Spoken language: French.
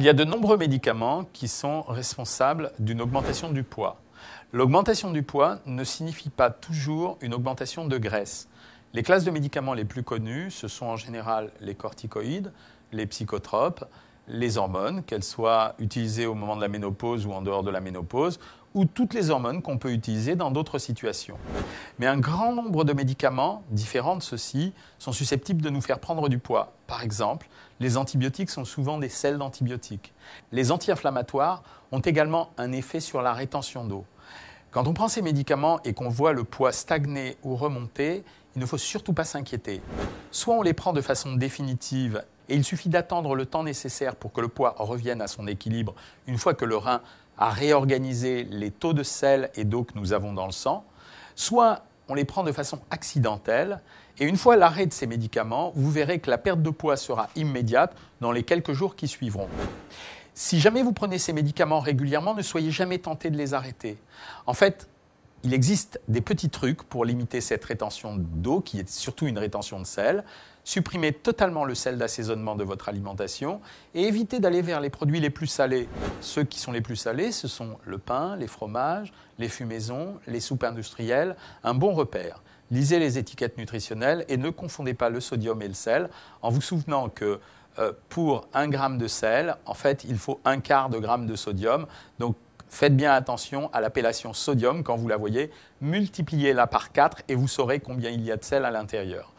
Il y a de nombreux médicaments qui sont responsables d'une augmentation du poids. L'augmentation du poids ne signifie pas toujours une augmentation de graisse. Les classes de médicaments les plus connues, ce sont en général les corticoïdes, les psychotropes, les hormones, qu'elles soient utilisées au moment de la ménopause ou en dehors de la ménopause, ou toutes les hormones qu'on peut utiliser dans d'autres situations. Mais un grand nombre de médicaments, différents de ceux-ci, sont susceptibles de nous faire prendre du poids. Par exemple, les antibiotiques sont souvent des sels d'antibiotiques. Les anti-inflammatoires ont également un effet sur la rétention d'eau. Quand on prend ces médicaments et qu'on voit le poids stagner ou remonter, il ne faut surtout pas s'inquiéter. Soit on les prend de façon définitive et il suffit d'attendre le temps nécessaire pour que le poids revienne à son équilibre une fois que le rein a réorganisé les taux de sel et d'eau que nous avons dans le sang. Soit on les prend de façon accidentelle. Et une fois l'arrêt de ces médicaments, vous verrez que la perte de poids sera immédiate dans les quelques jours qui suivront. Si jamais vous prenez ces médicaments régulièrement, ne soyez jamais tenté de les arrêter. En fait, il existe des petits trucs pour limiter cette rétention d'eau, qui est surtout une rétention de sel. Supprimez totalement le sel d'assaisonnement de votre alimentation et évitez d'aller vers les produits les plus salés. Ceux qui sont les plus salés, ce sont le pain, les fromages, les fumaisons, les soupes industrielles. Un bon repère. Lisez les étiquettes nutritionnelles et ne confondez pas le sodium et le sel en vous souvenant que euh, pour un gramme de sel, en fait, il faut un quart de gramme de sodium. Donc, Faites bien attention à l'appellation sodium quand vous la voyez, multipliez-la par 4 et vous saurez combien il y a de sel à l'intérieur.